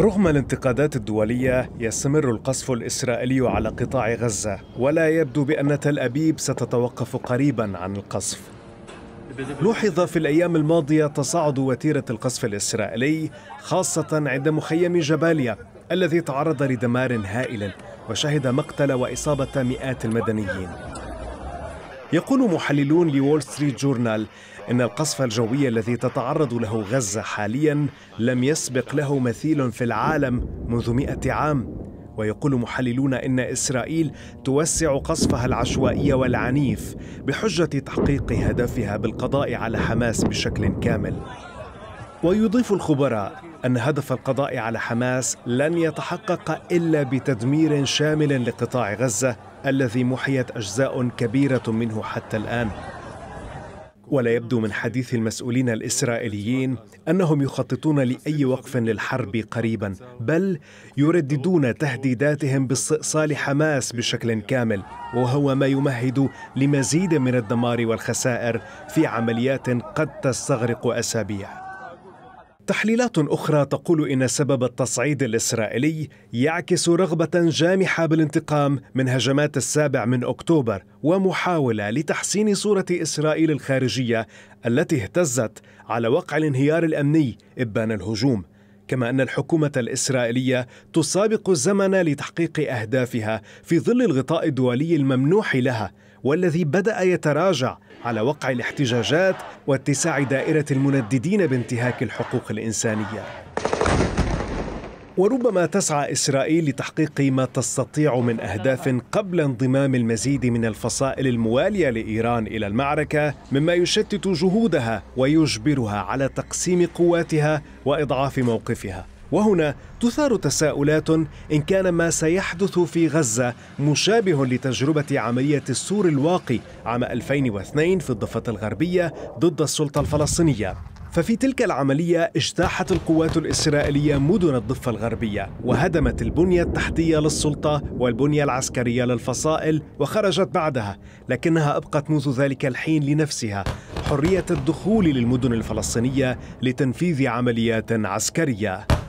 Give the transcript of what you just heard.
رغم الانتقادات الدولية يستمر القصف الإسرائيلي على قطاع غزة ولا يبدو بأن تل أبيب ستتوقف قريبا عن القصف لوحظ في الأيام الماضية تصاعد وتيرة القصف الإسرائيلي خاصة عند مخيم جباليا الذي تعرض لدمار هائل وشهد مقتل وإصابة مئات المدنيين يقول محللون لول ستريت جورنال إن القصف الجوي الذي تتعرض له غزة حاليا لم يسبق له مثيل في العالم منذ مئة عام ويقول محللون ان اسرائيل توسع قصفها العشوائي والعنيف بحجه تحقيق هدفها بالقضاء على حماس بشكل كامل ويضيف الخبراء أن هدف القضاء على حماس لن يتحقق إلا بتدمير شامل لقطاع غزة الذي محيت أجزاء كبيرة منه حتى الآن ولا يبدو من حديث المسؤولين الاسرائيليين انهم يخططون لاي وقف للحرب قريبا بل يرددون تهديداتهم باستئصال حماس بشكل كامل وهو ما يمهد لمزيد من الدمار والخسائر في عمليات قد تستغرق اسابيع تحليلات أخرى تقول إن سبب التصعيد الإسرائيلي يعكس رغبة جامحة بالانتقام من هجمات السابع من أكتوبر ومحاولة لتحسين صورة إسرائيل الخارجية التي اهتزت على وقع الانهيار الأمني إبان الهجوم كما أن الحكومة الإسرائيلية تسابق الزمن لتحقيق أهدافها في ظل الغطاء الدولي الممنوح لها والذي بدأ يتراجع على وقع الاحتجاجات واتساع دائرة المنددين بانتهاك الحقوق الإنسانية وربما تسعى اسرائيل لتحقيق ما تستطيع من اهداف قبل انضمام المزيد من الفصائل المواليه لايران الى المعركه مما يشتت جهودها ويجبرها على تقسيم قواتها واضعاف موقفها وهنا تثار تساؤلات ان كان ما سيحدث في غزه مشابه لتجربه عمليه السور الواقي عام 2002 في الضفه الغربيه ضد السلطه الفلسطينيه ففي تلك العملية اجتاحت القوات الإسرائيلية مدن الضفة الغربية وهدمت البنية التحتية للسلطة والبنية العسكرية للفصائل وخرجت بعدها لكنها أبقت منذ ذلك الحين لنفسها حرية الدخول للمدن الفلسطينية لتنفيذ عمليات عسكرية